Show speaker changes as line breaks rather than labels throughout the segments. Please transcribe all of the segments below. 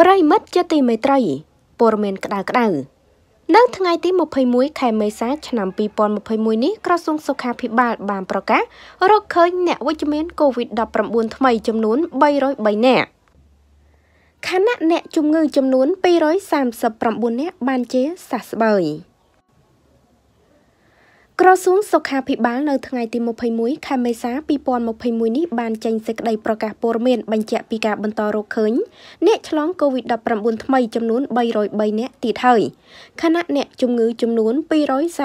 ប្រិមិត្តជាទីមេត្រីព័ត៌មានក្តៅក្តៅនៅថ្ងៃទី21ខែមេសា ឆ្នាំ2021នេះក្រសួងសុខាភិបាលបាន ប្រកាសរកឃើញអ្នកវិជ្ជមាន COVID-19 ថ្មី ចំនួន303នាក់ខណៈអ្នក ជំងឺចំនួន239នាក់បានជាសះស្បើយ។ក្រសួងសុខាភិបាលនៅថ្ងៃទី21ខែមេសា2021នេះបានចេញសេចក្តីប្រកាសព័ត៌មានបញ្ជាក់ពីការបន្តរកឃើញអ្នកឆ្លង COVID-19 ថ្មីចំនួន303នាក់ទៀតហើយខណៈអ្នកជំងឺចំនួន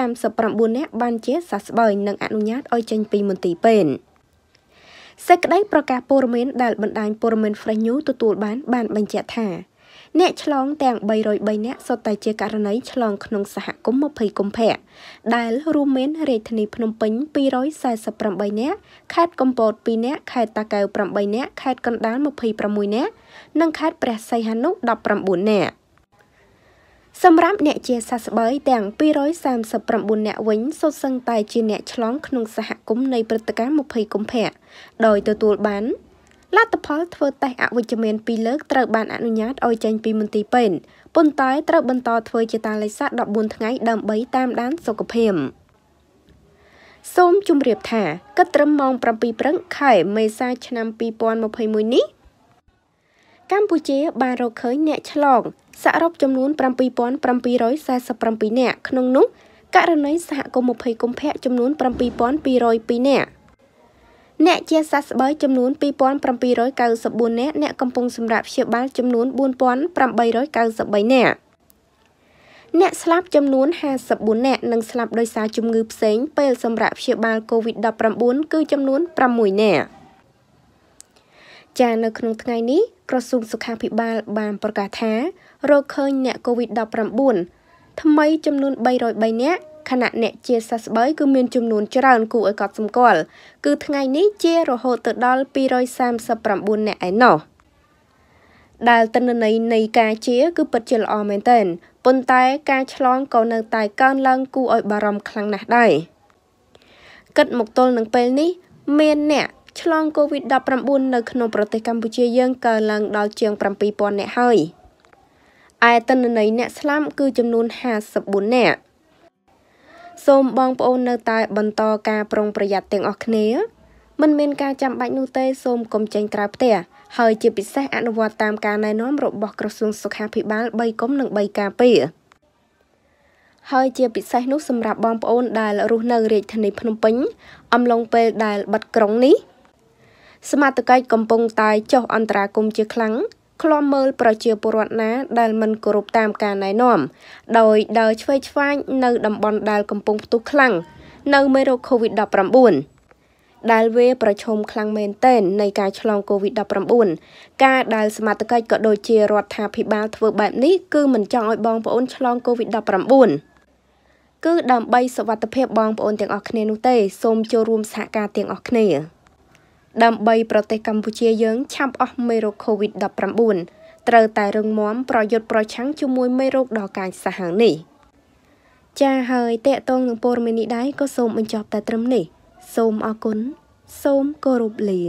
239នាក់បានជាសះស្បើយនិងអនុញ្ញាតឲ្យចេញពីមន្ទីរពេទ្យសេចក្តីប្រកាសព័ត៌មានដែលបណ្ដាញព័ត៌មាន Fresh News ទទួលបានបានបញ្ជាក់ថាអ្នកឆ្លង ទាំង303នាក់សុទ្ធតែជាករណីឆ្លងក្នុងសហគមន៍20កុម្ភៈដែលរួមមានរាជធានីភ្នំពេញ248នាក់ខេត្តកំពត2នាក់ខេត្តតាកែវ8នាក់ខេត្តកណ្ដាល26នាក់និងខេត្តព្រះសីហនុ19នាក់សម្រាប់អ្នកជាសះស្បើយទាំង239អ្នកវិញសុទ្ធសឹងតែ ជាអ្នកឆ្លងក្នុងសហគមន៍នៃព្រឹត្តិការណ៍20កុម្ភៈដោយទទួលបានលទ្ធផលធ្វើតេស្តអវិជ្ជមាន2លើកត្រូវបាន អនុញ្ញាតឲ្យចេញពីមន្ទីរពេទ្យប៉ុន្តែត្រូវ បន្តធ្វើជាតាលេខសា14ថ្ងៃដើម្បីតាមដានសុខភាពសូមជម្រាបថាគិតត្រឹមម៉ោង7ព្រឹកខែមេសាឆ្នាំ2021នេះកម្ពុជាបានរកឃើញអ្នកឆ្លងសរុបចំនួន7747នាក់ក្នុងនោះករណីសហគមន៍20កុម្ភៈចំនួន7202នាក់អ្នកជាសះស្បើយចំនួន2794នាក់អ្នកកំពុងសម្រាប់ព្យាបាលចំនួន4893នាក់អ្នកស្លាប់ចំនួន54នាក់និងស្លាប់ដោយសារជំងឺផ្សេងពេលសម្រាប់ព្យាបាល COVID-19 គឺចំនួន6នាក់ចានៅក្នុងថ្ងៃនេះក្រសួងសុខាភិបាលបានប្រកាសថារកឃើញអ្នក COVID-19 ថ្មីចំនួន303នាក់ខណៈអ្នកជាសះស្បើយគឺមានចំនួនច្រើនគួរឲ្យកត់សម្គាល់គឺថ្ងៃនេះជារហូតទៅដល់239អ្នកឯណោះដែលតន្ន័យនៃការជា គឺពិតជាល្អមែនទែនប៉ុន្តែការឆ្លងក៏នៅតែកើនឡើង គួរឲ្យបារម្ភខ្លាំងណាស់ដែរគិតមកទល់នឹងពេលនេះ មានអ្នកឆ្លង COVID-19 នៅក្នុងប្រទេសកម្ពុជាយើងកើនឡើង ដល់ជាង7000អ្នកហើយឯតន្ន័យអ្នកស្លាប់គឺចំនួន54អ្នកសូមបងប្អូននៅតែបន្តការប្រុងប្រយ័ត្នទាំងអស់គ្នាមិនមានការចាំបាច់នោះទេសូមកុំចេញក្រៅផ្ទះហើយជាពិសេសអនុវត្តតាមការណែនាំរបស់ ក្រសួងសុខាភិបាល3គុំនិង3ការពារហើយជាពិសេសនោះសម្រាប់បងប្អូនដែល រស់នៅរាជធានីភ្នំពេញអំឡុងពេលដែលបិទក្រុងនេះសមាជិកកំពុងតែចុះអន្តរាគមជាខ្លាំងឃ្លាំមើលប្រជាពលរដ្ឋណា ដែលមិនគោរពតាមការណែនាំ ដោយដើរឆ្វេងឆ្វាយនៅតំបន់ដែលកំពុងផ្ទុះខ្លាំងនៅមេរោគ COVID-19 ដែលវាប្រឈមខ្លាំងមែនទែននៃការឆ្លង COVID-19 ការដែលសមាជិកក៏ដូចជារដ្ឋាភិបាលធ្វើបែបនេះគឺមិនចង់ឲ្យ បងប្អូនឆ្លង COVID-19 គឺដើម្បីសុវត្ថិភាពបងប្អូនទាំងអស់គ្នានោះទេសូមចូលរួមសហការទាំងអស់គ្នាដើម្បីប្រទេសកម្ពុជាយើងឆាប់អស់មេរោគ COVID-19 ត្រូវតែរឹងមាំប្រយុទ្ធប្រឆាំងជាមួយមេរោគដ៏កាចសាហាវនេះចា៎ហើយតេតងនឹងព័ត៌មាននេះដែរក៏សូមបញ្ចប់តែត្រឹមនេះ សូមអរគុណសូមគោរពលា